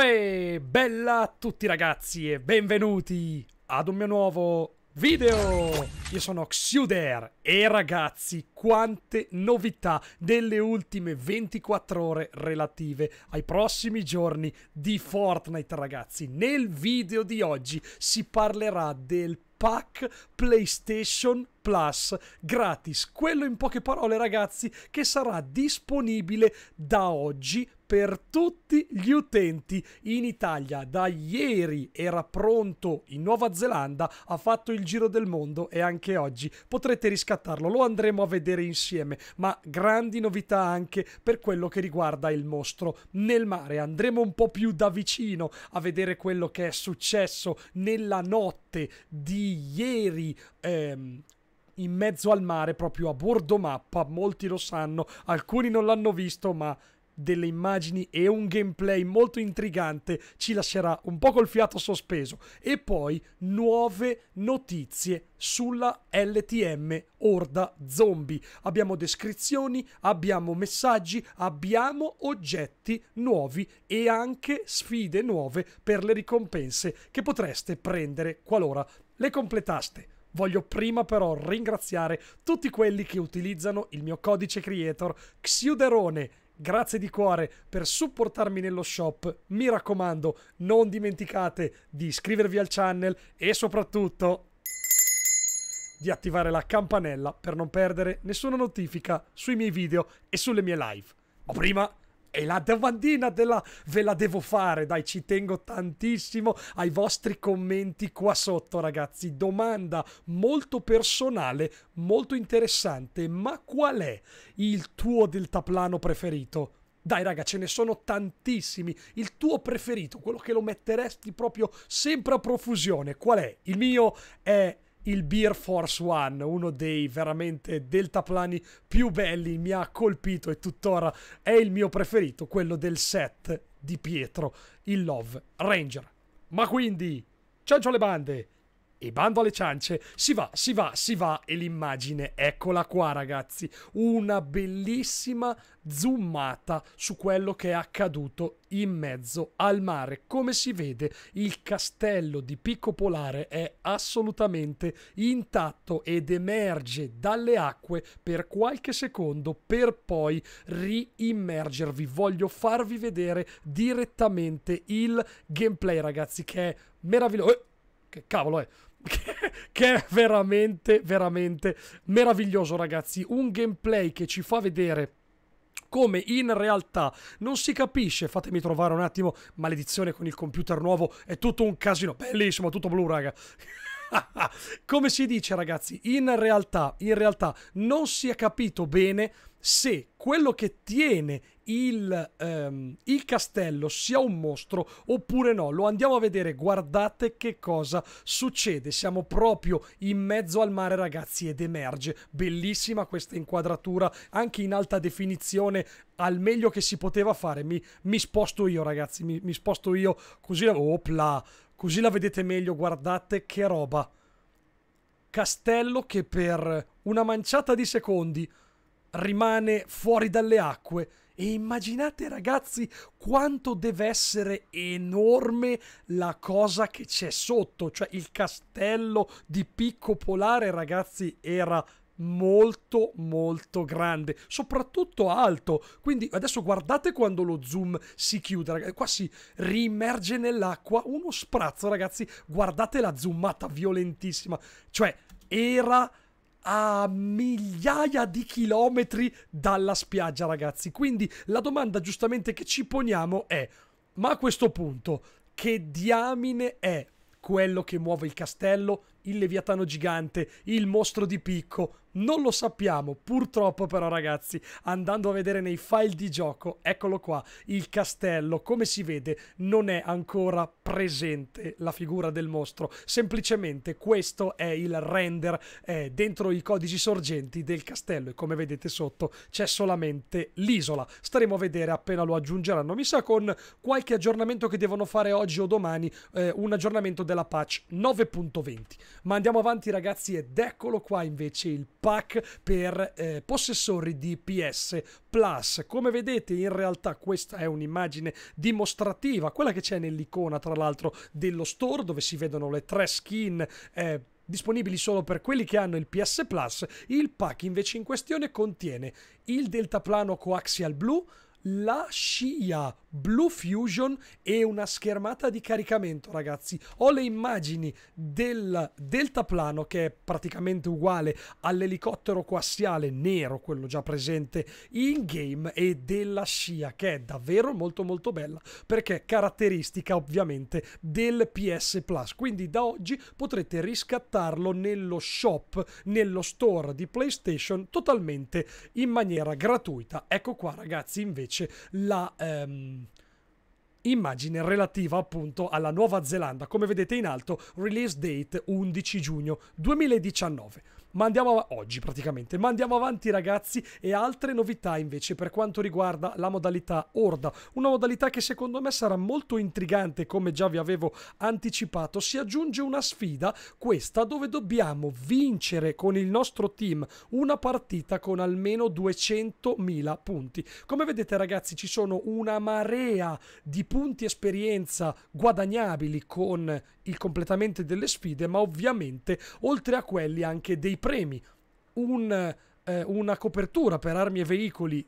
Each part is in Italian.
Uè, bella a tutti ragazzi e benvenuti ad un mio nuovo video! Io sono Xuder e ragazzi quante novità delle ultime 24 ore relative ai prossimi giorni di Fortnite ragazzi. Nel video di oggi si parlerà del pack PlayStation Plus gratis. Quello in poche parole ragazzi che sarà disponibile da oggi per tutti gli utenti in Italia. Da ieri era pronto in Nuova Zelanda, ha fatto il giro del mondo e anche oggi potrete riscattarlo. Lo andremo a vedere insieme, ma grandi novità anche per quello che riguarda il mostro nel mare. Andremo un po' più da vicino a vedere quello che è successo nella notte di ieri. Ehm, in mezzo al mare, proprio a bordo mappa, molti lo sanno, alcuni non l'hanno visto, ma delle immagini e un gameplay molto intrigante ci lascerà un po' col fiato sospeso e poi nuove notizie sulla LTM Orda Zombie. Abbiamo descrizioni, abbiamo messaggi, abbiamo oggetti nuovi e anche sfide nuove per le ricompense che potreste prendere qualora le completaste. Voglio prima però ringraziare tutti quelli che utilizzano il mio codice creator Xiuderone grazie di cuore per supportarmi nello shop. Mi raccomando, non dimenticate di iscrivervi al channel e soprattutto di attivare la campanella per non perdere nessuna notifica sui miei video e sulle mie live. Ma prima e la domandina della... ve la devo fare, dai, ci tengo tantissimo ai vostri commenti qua sotto, ragazzi. Domanda molto personale, molto interessante, ma qual è il tuo deltaplano preferito? Dai raga, ce ne sono tantissimi. Il tuo preferito, quello che lo metteresti proprio sempre a profusione, qual è? Il mio è il Beer Force One, uno dei veramente deltaplani più belli, mi ha colpito e tuttora è il mio preferito, quello del set di Pietro, il Love Ranger. Ma quindi, ciancio alle bande! E bando alle ciance, si va, si va, si va e l'immagine, eccola qua ragazzi, una bellissima zoomata su quello che è accaduto in mezzo al mare. Come si vede il castello di Picco Polare è assolutamente intatto ed emerge dalle acque per qualche secondo per poi riimmergervi. Voglio farvi vedere direttamente il gameplay ragazzi che è meraviglioso. Eh, che cavolo è? che è veramente, veramente meraviglioso, ragazzi. Un gameplay che ci fa vedere come in realtà non si capisce, fatemi trovare un attimo, maledizione con il computer nuovo, è tutto un casino, bellissimo, tutto blu raga. come si dice ragazzi, in realtà, in realtà non si è capito bene se quello che tiene il, um, il, castello sia un mostro oppure no. Lo andiamo a vedere, guardate che cosa succede. Siamo proprio in mezzo al mare ragazzi ed emerge. Bellissima questa inquadratura, anche in alta definizione, al meglio che si poteva fare. Mi, mi sposto io ragazzi, mi, mi sposto io così la... Opla, così la vedete meglio, guardate che roba. Castello che per una manciata di secondi rimane fuori dalle acque. E immaginate ragazzi quanto deve essere enorme la cosa che c'è sotto, cioè il castello di Picco Polare ragazzi era molto molto grande soprattutto alto quindi adesso guardate quando lo zoom si chiude ragazzi. qua si rimerge nell'acqua uno sprazzo ragazzi guardate la zoomata violentissima cioè era a migliaia di chilometri dalla spiaggia, ragazzi. Quindi la domanda giustamente che ci poniamo è: ma a questo punto, che diamine è quello che muove il castello il leviatano gigante, il mostro di picco. Non lo sappiamo, purtroppo però ragazzi, andando a vedere nei file di gioco, eccolo qua, il castello, come si vede, non è ancora presente la figura del mostro, semplicemente questo è il render eh, dentro i codici sorgenti del castello e come vedete sotto c'è solamente l'isola. Staremo a vedere appena lo aggiungeranno, mi sa con qualche aggiornamento che devono fare oggi o domani, eh, un aggiornamento della patch 9.20. Ma andiamo avanti ragazzi ed eccolo qua invece il pack per eh, possessori di PS Plus. Come vedete in realtà questa è un'immagine dimostrativa, quella che c'è nell'icona tra l'altro dello store dove si vedono le tre skin eh, disponibili solo per quelli che hanno il PS Plus. Il pack invece in questione contiene il deltaplano coaxial blu, la scia Blue Fusion e una schermata di caricamento, ragazzi. Ho le immagini del deltaplano che è praticamente uguale all'elicottero coassiale nero, quello già presente in game, e della scia che è davvero molto molto bella perché è caratteristica ovviamente del PS Plus. Quindi da oggi potrete riscattarlo nello shop, nello store di PlayStation totalmente in maniera gratuita. Ecco qua ragazzi invece invece la... Ehm, immagine relativa appunto alla Nuova Zelanda, come vedete in alto, release date 11 giugno 2019. Ma andiamo avanti, oggi praticamente, ma andiamo avanti ragazzi e altre novità invece per quanto riguarda la modalità Orda, una modalità che secondo me sarà molto intrigante come già vi avevo anticipato, si aggiunge una sfida, questa dove dobbiamo vincere con il nostro team una partita con almeno 200.000 punti. Come vedete ragazzi ci sono una marea di punti esperienza guadagnabili con il completamento delle sfide, ma ovviamente oltre a quelli anche dei premi un, eh, una copertura per armi e veicoli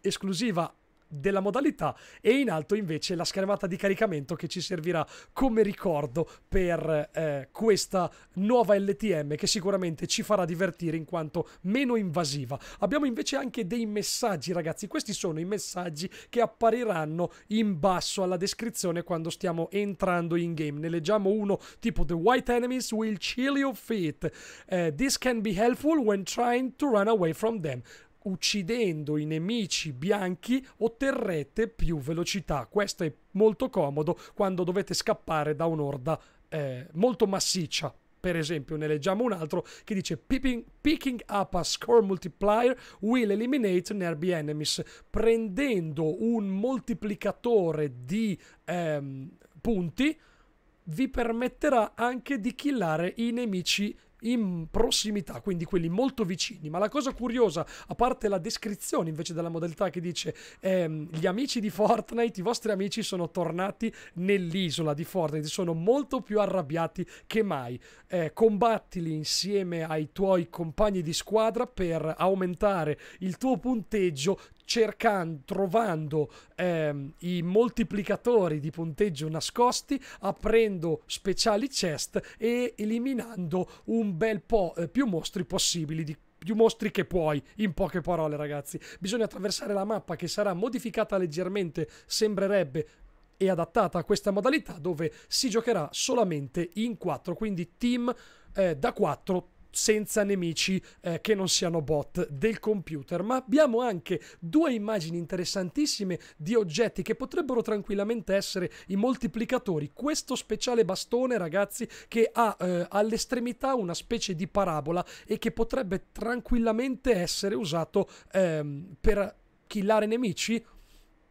esclusiva della modalità e in alto invece la schermata di caricamento che ci servirà come ricordo per eh, questa nuova LTM che sicuramente ci farà divertire in quanto meno invasiva. Abbiamo invece anche dei messaggi ragazzi, questi sono i messaggi che appariranno in basso alla descrizione quando stiamo entrando in game. Ne leggiamo uno tipo The White Enemies will chill your feet. Uh, this can be helpful when trying to run away from them uccidendo i nemici bianchi otterrete più velocità. Questo è molto comodo quando dovete scappare da un'orda eh, molto massiccia. Per esempio, ne leggiamo un altro che dice picking, up a score multiplier will eliminate nearby enemies, prendendo un moltiplicatore di ehm, punti vi permetterà anche di killare i nemici in prossimità, quindi quelli molto vicini. Ma la cosa curiosa, a parte la descrizione invece della modalità che dice ehm, gli amici di Fortnite, i vostri amici sono tornati nell'isola di Fortnite, sono molto più arrabbiati che mai. Eh, combattili insieme ai tuoi compagni di squadra per aumentare il tuo punteggio, cercando, trovando ehm, i moltiplicatori di punteggio nascosti, aprendo speciali chest e eliminando un bel po' eh, più mostri possibili di più mostri che puoi, in poche parole ragazzi. Bisogna attraversare la mappa che sarà modificata leggermente, sembrerebbe, e adattata a questa modalità dove si giocherà solamente in 4, quindi team eh, da 4 senza nemici eh, che non siano bot del computer. Ma abbiamo anche due immagini interessantissime di oggetti che potrebbero tranquillamente essere i moltiplicatori. Questo speciale bastone, ragazzi, che ha eh, all'estremità una specie di parabola e che potrebbe tranquillamente essere usato ehm, per killare nemici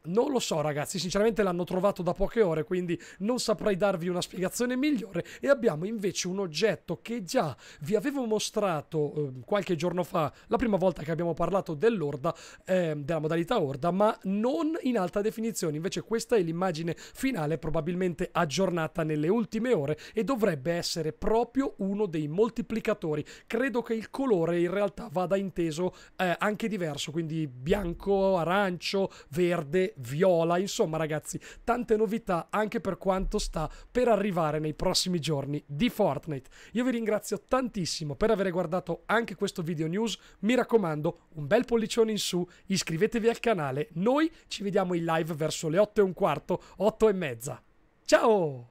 non lo so ragazzi, sinceramente l'hanno trovato da poche ore, quindi non saprei darvi una spiegazione migliore e abbiamo invece un oggetto che già vi avevo mostrato eh, qualche giorno fa, la prima volta che abbiamo parlato dell'orda, eh, della modalità orda, ma non in alta definizione, invece questa è l'immagine finale probabilmente aggiornata nelle ultime ore e dovrebbe essere proprio uno dei moltiplicatori. Credo che il colore in realtà vada inteso eh, anche diverso, quindi bianco, arancio, verde viola, insomma ragazzi, tante novità anche per quanto sta per arrivare nei prossimi giorni di Fortnite. Io vi ringrazio tantissimo per aver guardato anche questo video news, mi raccomando un bel pollicione in su, iscrivetevi al canale, noi ci vediamo in live verso le 8 e un quarto, 8 e mezza. Ciao!